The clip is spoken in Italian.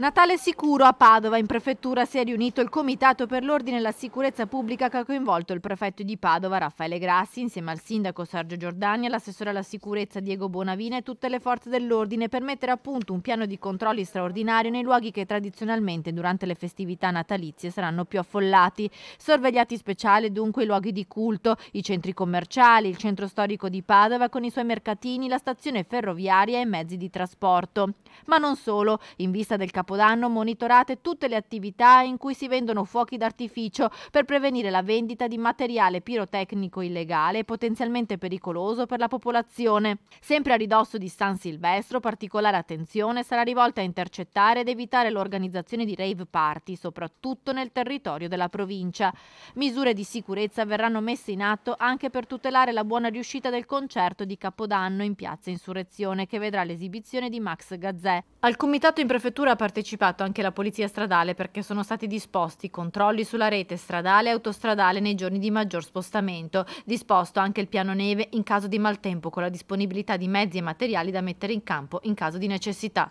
Natale sicuro a Padova. In prefettura si è riunito il Comitato per l'Ordine e la Sicurezza Pubblica che ha coinvolto il prefetto di Padova Raffaele Grassi insieme al sindaco Sergio Giordani, l'assessore alla sicurezza Diego Bonavina e tutte le forze dell'ordine per mettere a punto un piano di controlli straordinario nei luoghi che tradizionalmente durante le festività natalizie saranno più affollati. Sorvegliati speciali dunque i luoghi di culto, i centri commerciali, il centro storico di Padova con i suoi mercatini, la stazione ferroviaria e mezzi di trasporto. Ma non solo, in vista del capo Capodanno monitorate tutte le attività in cui si vendono fuochi d'artificio per prevenire la vendita di materiale pirotecnico illegale e potenzialmente pericoloso per la popolazione. Sempre a ridosso di San Silvestro, particolare attenzione sarà rivolta a intercettare ed evitare l'organizzazione di rave party, soprattutto nel territorio della provincia. Misure di sicurezza verranno messe in atto anche per tutelare la buona riuscita del concerto di Capodanno in Piazza Insurrezione, che vedrà l'esibizione di Max Gazzè. Al comitato in prefettura partecipa partecipato anche la Polizia Stradale perché sono stati disposti controlli sulla rete stradale e autostradale nei giorni di maggior spostamento, disposto anche il piano neve in caso di maltempo con la disponibilità di mezzi e materiali da mettere in campo in caso di necessità.